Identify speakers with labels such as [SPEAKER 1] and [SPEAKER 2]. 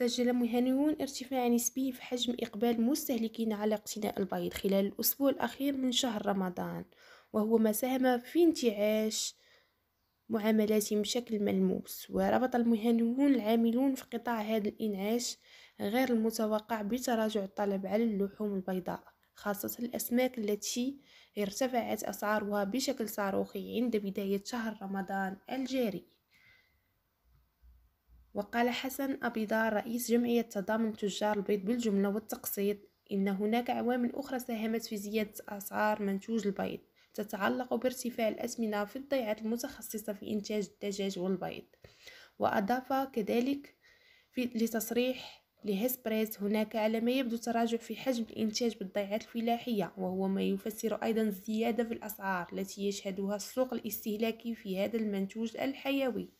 [SPEAKER 1] سجل مهنيون ارتفاع نسبي في حجم إقبال المستهلكين على اقتناء البيض خلال الأسبوع الأخير من شهر رمضان وهو ما ساهم في انتعاش معاملاتهم بشكل ملموس وربط المهنيون العاملون في قطاع هذا الإنعاش غير المتوقع بتراجع الطلب على اللحوم البيضاء خاصة الأسماك التي ارتفعت أسعارها بشكل صاروخي عند بداية شهر رمضان الجاري وقال حسن أبيضار رئيس جمعية تضامن تجار البيض بالجملة والتقسيط إن هناك عوامل أخرى ساهمت في زيادة أسعار منتوج البيض تتعلق بارتفاع الأسمنة في الضيعات المتخصصة في إنتاج الدجاج والبيض وأضاف كذلك في لتصريح لهسبريس هناك على ما يبدو تراجع في حجم الإنتاج بالضيعات الفلاحية وهو ما يفسر أيضا الزيادة في الأسعار التي يشهدها السوق الاستهلاكي في هذا المنتوج الحيوي